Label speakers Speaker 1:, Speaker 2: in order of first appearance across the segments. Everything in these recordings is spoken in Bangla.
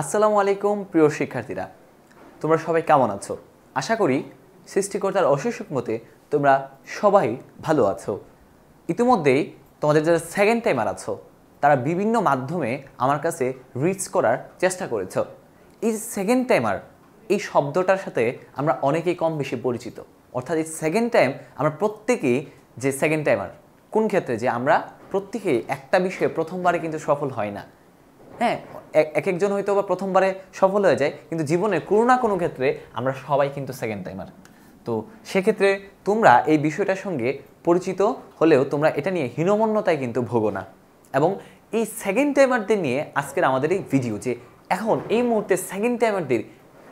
Speaker 1: আসসালামু আলাইকুম প্রিয় শিক্ষার্থীরা তোমরা সবাই কেমন আছো আশা করি সৃষ্টিকর্তার অশেষক মতে তোমরা সবাই ভালো আছো ইতিমধ্যেই তোমাদের যারা সেকেন্ড টাইমার আছো তারা বিভিন্ন মাধ্যমে আমার কাছে রিচ করার চেষ্টা করেছ এই সেকেন্ড টাইমার এই শব্দটার সাথে আমরা অনেকেই কম বেশি পরিচিত অর্থাৎ এই সেকেন্ড টাইম আমরা প্রত্যেকেই যে সেকেন্ড টাইমার কোন ক্ষেত্রে যে আমরা প্রত্যেকেই একটা বিষয়ে প্রথমবারে কিন্তু সফল হয় না হ্যাঁ এক একজন হয়তো বা প্রথমবারে সফল হয়ে যায় কিন্তু জীবনের কোনো না কোনো ক্ষেত্রে আমরা সবাই কিন্তু সেকেন্ড টাইমার তো সেক্ষেত্রে তোমরা এই বিষয়টার সঙ্গে পরিচিত হলেও তোমরা এটা নিয়ে হীনমন্যতায় কিন্তু ভোগো না এবং এই সেকেন্ড টাইমারদের নিয়ে আজকের আমাদের এই ভিডিও যে এখন এই মুহূর্তে সেকেন্ড টাইমারদের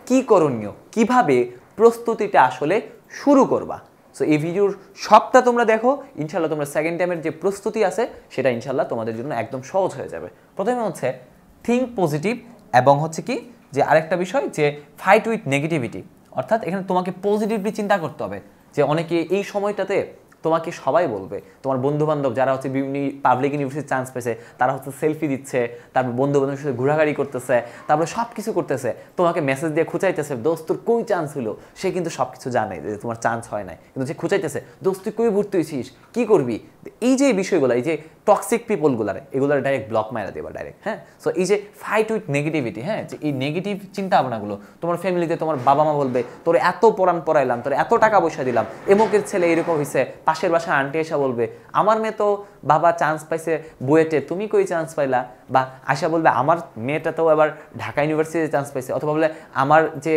Speaker 1: কী করণীয় কিভাবে প্রস্তুতিটা আসলে শুরু করবা সো এই ভিডিওর সবটা তোমরা দেখো ইনশাল্লাহ তোমরা সেকেন্ড টাইমের যে প্রস্তুতি আছে সেটা ইনশাল্লাহ তোমাদের জন্য একদম সহজ হয়ে যাবে প্রথমে হচ্ছে থিঙ্ক পজিটিভ এবং হচ্ছে কি যে আরেকটা বিষয় যে ফাইট উইথ নেগেটিভিটি অর্থাৎ এখানে তোমাকে পজিটিভলি চিন্তা করতে হবে যে অনেকে এই সময়টাতে তোমাকে সবাই বলবে তোমার বন্ধুবান্ধব যারা হচ্ছে পাবলিক ইউনিভার্সিটি চান্স পেয়েছে তারা হচ্ছে সেলফি দিচ্ছে তারপর বন্ধুবান্ধবের সাথে ঘোরাঘাড়ি করতেছে তারপরে সব কিছু করতেছে তোমাকে মেসেজ দিয়ে খুঁচাইতেছে দোস্ত তোর কই চান্স হলো সে কিন্তু সব কিছু জানে যে তোমার চান্স হয় নাই কিন্তু সে খুঁচাইতেছে দোস্ত তুই কই ভর্তি হয়েছিস কী করবি এই যে বিষয়গুলো এই যে টক্সিক পিপলগুলারে এগুলোর ডাইরেক্ট ব্লক মারা দেবা ডাইরেক্ট হ্যাঁ সো এই যে ফাইট উইথ নেগেটিভিটি হ্যাঁ যে এই নেগেটিভ চিন্তা ভাবনাগুলো তোমার ফ্যামিলিতে তোমার বাবা মা বলবে তোর এত পড়ান পড়াইলাম তোর এত টাকা পয়সা দিলাম এমকের ছেলে এরকম হয়েছে পাশের বাসায় আন্টি আশা বলবে আমার মেয়ে তো বাবা চান্স পাইছে বুয়েটে তুমি কই চান্স পাইলা বা আশা বলবে আমার মেয়েটা তো আবার ঢাকা ইউনিভার্সিটিতে চান্স পাইছে অথবা বলে আমার যে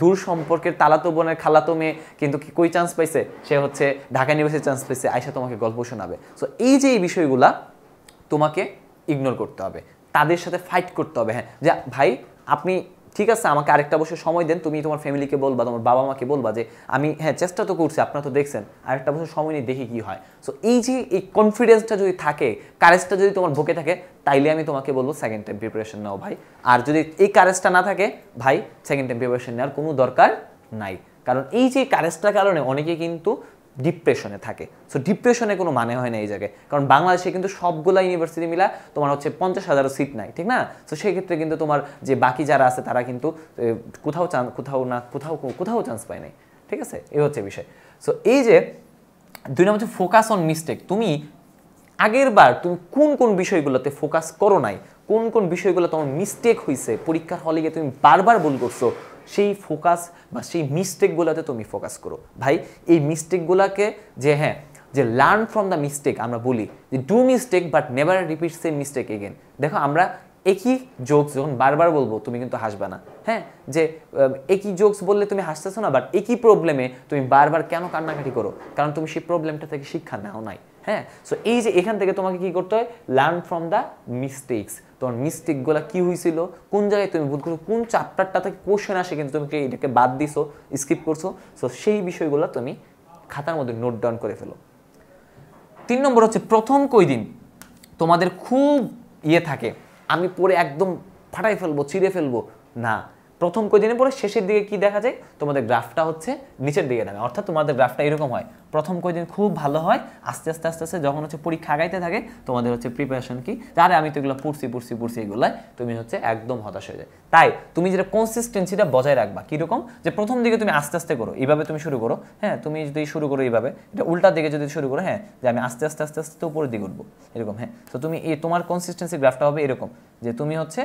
Speaker 1: দূর সম্পর্কের তালাতো বোনের খালাতো মেয়ে কিন্তু কি কই চান্স পাইছে সে হচ্ছে ঢাকা ইউনিভার্সিটি চান্স পাইছে আয়সা তোমাকে গল্প শোনাবে সো এই যে এই বিষয়গুলা তোমাকে ইগনোর করতে হবে তাদের সাথে ফাইট করতে হবে হ্যাঁ যা ভাই আপনি ঠিক আছে আমাকে আরেকটা বছর সময় দেন তুমি তোমার ফ্যামিলিকে বলবা তোমার বাবা মাকে বলবা যে আমি হ্যাঁ চেষ্টা তো করছি আপনারা তো দেখছেন আরেকটা বছর সময় নিয়ে দেখি কি হয় সো এই যে এই কনফিডেন্সটা যদি থাকে কারেজটা যদি তোমার ভোকে থাকে তাইলে আমি তোমাকে বলবো সেকেন্ড টাইম প্রিপারেশন নাও ভাই আর যদি এই কারেজটা না থাকে ভাই সেকেন্ড টাইম প্রিপারেশন নেওয়ার কোনো দরকার নাই কারণ এই যে কারেজটার কারণে অনেকে কিন্তু ডিপ্রেশনে থাকে সো ডিপ্রেশনে কোনো মানে হয় না এই জায়গায় কারণ বাংলাদেশে কিন্তু সবগুলো ইউনিভার্সিটি মিলা তোমার হচ্ছে পঞ্চাশ হাজারও সিট নাই ঠিক না সো সেক্ষেত্রে কিন্তু তোমার যে বাকি যারা আছে তারা কিন্তু কোথাও চান কোথাও না কোথাও কোথাও চান্স পায় নাই ঠিক আছে এ হচ্ছে বিষয় সো এই যে দুই নম্বর হচ্ছে ফোকাস অন মিস্টেক তুমি আগের বার তুমি কোন কোন বিষয়গুলোতে ফোকাস করো নাই কোন কোন বিষয়গুলো তোমার মিস্টেক হয়েছে পরীক্ষার হলে গিয়ে তুমি বারবার ভুল করছো সেই ফোকাস বা সেই মিস্টেকগুলোতে তুমি ফোকাস করো ভাই এই মিস্টেকগুলোকে যে হ্যাঁ যে লার্ন ফ্রম দ্য মিস্টেক আমরা বলি যে do mistake but never repeat same mistake again দেখো আমরা একই জোকস যখন বারবার বলবো তুমি কিন্তু হাসবে না হ্যাঁ যে একই জোকস বললে তুমি হাসতেছো না বাট একই প্রবলেমে তুমি বারবার কেন কান্নাকাটি করো কারণ তুমি সেই প্রবলেমটা থেকে শিক্ষা নাও নাই হ্যাঁ সো এই যে এখান থেকে তোমাকে কি করতে হয় লার্ন ফ্রম দ্য মিস্টেকস তোমার মিস্টেকগুলো কি হয়েছিল কোন জায়গায় তুমি ভুল করছো কোন চ্যাপ্টারটা থেকে কোশ্চেন আসে কিন্তু তুমি এটাকে বাদ দিছো স্কিপ করছো সো সেই বিষয়গুলো তুমি খাতার মধ্যে নোট ডাউন করে ফেলো তিন নম্বর হচ্ছে প্রথম কই দিন তোমাদের খুব ইয়ে থাকে আমি পরে একদম ফাটাই ফেলবো ছিঁড়ে ফেলবো না প্রথম কদিনে পরে শেষের দিকে কি দেখা যায় তোমাদের গ্রাফটা হচ্ছে নিচের দিকে নামে অর্থাৎ তোমাদের গ্রাফটা এরকম হয় প্রথম কদিন খুব ভালো হয় আস্তে আস্তে আস্তে আস্তে যখন হচ্ছে পরীক্ষা আগাইতে থাকে তোমাদের হচ্ছে প্রিপারেশন কি তারে আমি তো এগুলো পড়ছি পড়ছি পড়ছি এগুলোয় তুমি হচ্ছে একদম হতাশ হয়ে যায় তাই তুমি যেটা কনসিস্টেন্সিটা বজায় রাখবা কীরকম যে প্রথম দিকে তুমি আস্তে আস্তে করো এইভাবে তুমি শুরু করো হ্যাঁ তুমি যদি শুরু করো এইভাবে এটা উল্টা দিকে যদি শুরু করো হ্যাঁ যে আমি আস্তে আস্তে আস্তে আস্তে উপরের দিকে উঠবো এরকম হ্যাঁ তো তুমি এই তোমার কনসিস্টেন্সি গ্রাফটা হবে এরকম যে তুমি হচ্ছে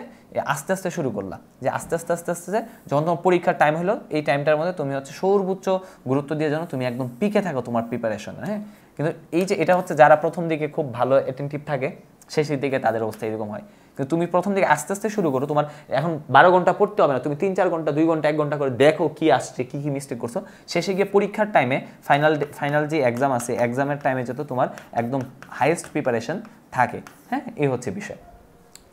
Speaker 1: আস্তে আস্তে শুরু করলা যে আস্তে আস্তে আস্তে আস্তে যখন তোমার পরীক্ষার টাইম হলো এই টাইমটার মধ্যে তুমি হচ্ছে সর্বোচ্চ গুরুত্ব দিয়ে যেন তুমি একদম পিকে থাকো তোমার প্রিপারেশনে হ্যাঁ কিন্তু এই যে এটা হচ্ছে যারা প্রথম দিকে খুব ভালো অ্যাটেন্টিভ থাকে শেষের দিকে তাদের অবস্থা এরকম হয় কিন্তু তুমি প্রথম দিকে আস্তে আস্তে শুরু করো তোমার এখন বারো ঘন্টা পড়তে হবে না তুমি তিন চার ঘন্টা দুই ঘন্টা এক ঘন্টা করে দেখো কি আসছে কি কি মিস্টেক করছো শেষে গিয়ে পরীক্ষার টাইমে ফাইনাল ফাইনাল যে এক্সাম আছে এক্সামের টাইমে যত তোমার একদম হাইয়েস্ট প্রিপারেশন থাকে হ্যাঁ এই হচ্ছে বিষয়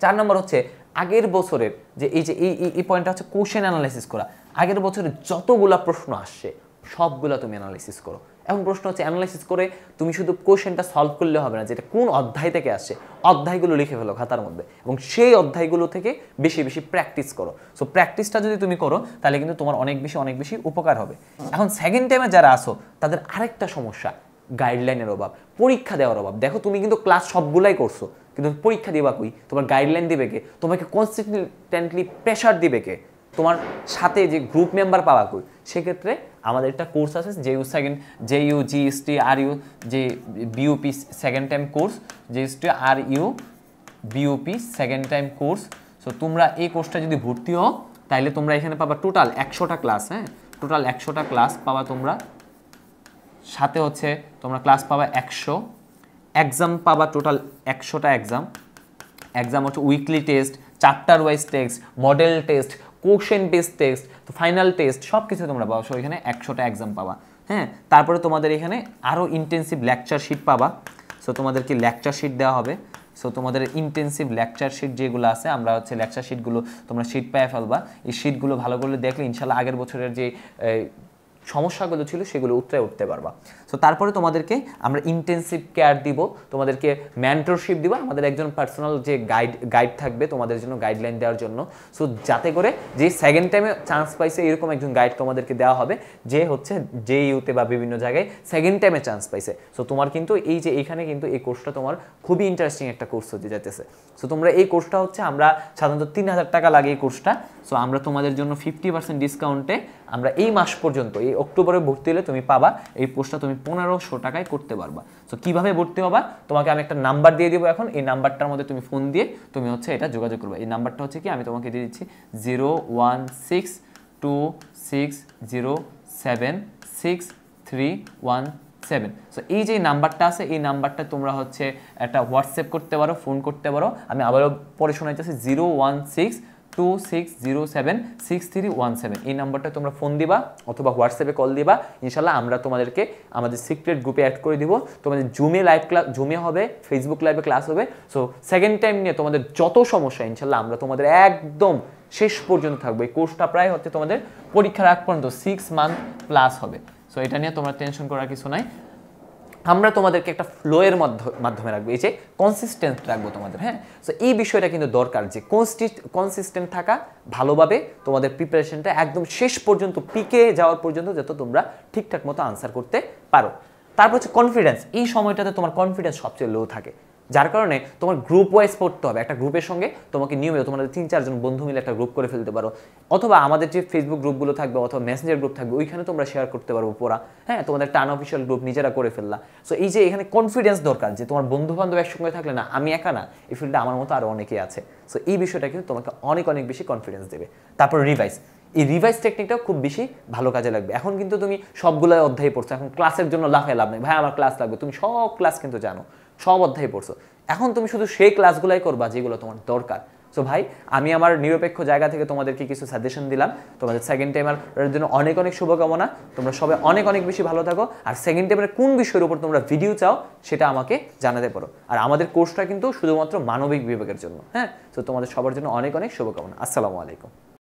Speaker 1: চার নম্বর হচ্ছে আগের বছরের যে এই যে এই এই পয়েন্টটা হচ্ছে কোশ্চেন অ্যানালাইসিস করা আগের বছরের যতগুলা প্রশ্ন আসছে সবগুলা তুমি অ্যানালাইসিস করো এখন প্রশ্ন হচ্ছে অ্যানালাইসিস করে তুমি শুধু কোশ্চেনটা সলভ করলে হবে না যেটা কোন অধ্যায় থেকে আসছে অধ্যায়গুলো লিখে ফেলো খাতার মধ্যে এবং সেই অধ্যায়গুলো থেকে বেশি বেশি প্র্যাকটিস করো সো প্র্যাকটিসটা যদি তুমি করো তাহলে কিন্তু তোমার অনেক বেশি অনেক বেশি উপকার হবে এখন সেকেন্ড টাইমে যারা আসো তাদের আরেকটা সমস্যা গাইডলাইনের অভাব পরীক্ষা দেওয়ার অভাব দেখো তুমি কিন্তু ক্লাস সবগুলাই করছো কিন্তু পরীক্ষা দেবা কই তোমার গাইডলাইন দিবে কে তোমাকে কনসিস্টেন্টলি প্রেশার দিবে কে তোমার সাথে যে গ্রুপ মেম্বার পাওয়া কই সেক্ষেত্রে আমাদের একটা কোর্স আছে যে U second J U GST R U যে BUP second time course GST R U BUP second time course so তোমরা এই কোর্সটা যদি ভর্তি হও তাহলে তোমরা এখানে পাবা টোটাল একশোটা ক্লাস হ্যাঁ টোটাল একশোটা ক্লাস পাবা তোমরা সাথে হচ্ছে তোমরা ক্লাস পাবা একশো এক্সাম পাবা টোটাল একশোটা এক্সাম এক্সাম হচ্ছে weekly test chapter wise test model test question base test তো ফাইনাল টেস্ট সব কিছু তোমরা পাবো সো এখানে একশোটা এক্সাম পাবা হ্যাঁ তারপরে তোমাদের এখানে আরও ইন্টেন্সিভ লেকচার শিট পাবা সো তোমাদেরকে লেকচার শিট দেওয়া হবে সো তোমাদের ইন্টেন্সিভ লেকচার শিট যেগুলো আছে আমরা হচ্ছে লেকচার শিটগুলো তোমরা শিট পায়ে ফেলবা এই শিটগুলো ভালো করে দেখলে ইনশাল্লাহ আগের বছরের যে সমস্যাগুলো ছিল সেগুলো উত্তরে উঠতে পারবা সো তারপরে তোমাদেরকে আমরা ইন্টেন্সিভ কেয়ার দিব তোমাদেরকে ম্যান্টরশিপ দিব আমাদের একজন পার্সোনাল যে গাইড গাইড থাকবে তোমাদের জন্য গাইডলাইন দেওয়ার জন্য সো যাতে করে যে সেকেন্ড টাইমে চান্স পাইছে এরকম একজন গাইড তোমাদেরকে দেওয়া হবে যে হচ্ছে যে ইউতে বা বিভিন্ন জায়গায় সেকেন্ড টাইমে চান্স পাইছে সো তোমার কিন্তু এই যে এখানে কিন্তু এই কোর্সটা তোমার খুবই ইন্টারেস্টিং একটা কোর্স হতে যাইতেছে সো তোমরা এই কোর্সটা হচ্ছে আমরা সাধারণত তিন হাজার টাকা লাগে এই কোর্সটা সো আমরা তোমাদের জন্য ফিফটি পার্সেন্ট ডিসকাউন্টে আমরা এই মাস পর্যন্ত এই অক্টোবরে ভর্তি হলে তুমি পাবা এই পোস্টটা তুমি পনেরোশো টাকায় করতে পারবা তো কীভাবে ভর্তি হবা তোমাকে আমি একটা নাম্বার দিয়ে দেবো এখন এই নাম্বারটার মধ্যে তুমি ফোন দিয়ে তুমি হচ্ছে এটা যোগাযোগ করবে এই নাম্বারটা হচ্ছে কি আমি তোমাকে দিয়ে দিচ্ছি zero one six two six zero seven six three one seven so এই যে নাম্বারটা আছে এই নাম্বারটা তোমরা হচ্ছে একটা হোয়াটসঅ্যাপ করতে পারো ফোন করতে পারো আমি আবারও পরে যাচ্ছে zero one six two six zero seven six three one seven এই নাম্বারটা তোমরা ফোন দিবা অথবা হোয়াটসঅ্যাপে কল দিবা ইনশাল্লাহ আমরা তোমাদেরকে আমাদের সিক্রেট গ্রুপে অ্যাড করে দিব তোমাদের জুমে লাইভ ক্লাস জুমে হবে ফেসবুক লাইভে ক্লাস হবে সো সেকেন্ড টাইম নিয়ে তোমাদের যত সমস্যা ইনশাল্লাহ আমরা তোমাদের একদম শেষ পর্যন্ত থাকবে এই কোর্সটা প্রায় হচ্ছে তোমাদের পরীক্ষার আগ পর্যন্ত সিক্স মান্থ প্লাস হবে সো এটা নিয়ে তোমরা টেনশন করার কিছু নাই আমরা তোমাদেরকে একটা ফ্লোয়ের মাধ্যমে রাখবো এই যে কনসিস্টেন্ট রাখবো তোমাদের হ্যাঁ সো এই বিষয়টা কিন্তু দরকার যে কনসিস্টেন্ট থাকা ভালোভাবে তোমাদের প্রিপারেশনটা একদম শেষ পর্যন্ত পিকে যাওয়ার পর্যন্ত যাতে তোমরা ঠিকঠাক মতো আনসার করতে পারো তারপর হচ্ছে কনফিডেন্স এই সময়টাতে তোমার কনফিডেন্স সবচেয়ে লো থাকে যার কারণে তোমার গ্রুপ ওয়াইজ পড়তে হবে একটা গ্রুপের সঙ্গে তোমাকে নিয়মিত তোমাদের তিন চারজন বন্ধু মিলে একটা গ্রুপ করে ফেলতে পারো অথবা আমাদের যে ফেসবুক গ্রুপগুলো থাকবে অথবা মেসেঞ্জার গ্রুপ থাকবে ওইখানে তোমরা শেয়ার করতে পারবো পড়া হ্যাঁ তোমাদের টান অফিসিয়াল গ্রুপ নিজেরা করে ফেললা সো এই যে এখানে কনফিডেন্স দরকার যে তোমার বন্ধু বান্ধব একসঙ্গে থাকলে না আমি একা না এই ফিল্ডে আমার মতো আরও অনেকেই আছে সো এই বিষয়টা কিন্তু তোমাকে অনেক অনেক বেশি কনফিডেন্স দেবে তারপর রিভাইজ এই রিভাইজ টেকনিকটাও খুব বেশি ভালো কাজে লাগবে এখন কিন্তু তুমি সবগুলো অধ্যায় পড়ছো এখন ক্লাসের জন্য লাফে লাভ নেই ভাই আমার ক্লাস লাগবে তুমি সব ক্লাস কিন্তু জানো সব অধ্যায় পড়ছো এখন তুমি শুধু সেই ক্লাসগুলাই করবা যেগুলো তোমার দরকার সো ভাই আমি আমার নিরপেক্ষ জায়গা থেকে তোমাদেরকে কিছু সাজেশন দিলাম তোমাদের সেকেন্ড টাইমের জন্য অনেক অনেক শুভকামনা তোমরা সবাই অনেক অনেক বেশি ভালো থাকো আর সেকেন্ড টাইমের কোন বিষয়ের উপর তোমরা ভিডিও চাও সেটা আমাকে জানাতে পারো আর আমাদের কোর্সটা কিন্তু শুধুমাত্র মানবিক বিভাগের জন্য হ্যাঁ তো তোমাদের সবার জন্য অনেক অনেক শুভকামনা আসসালামু আলাইকুম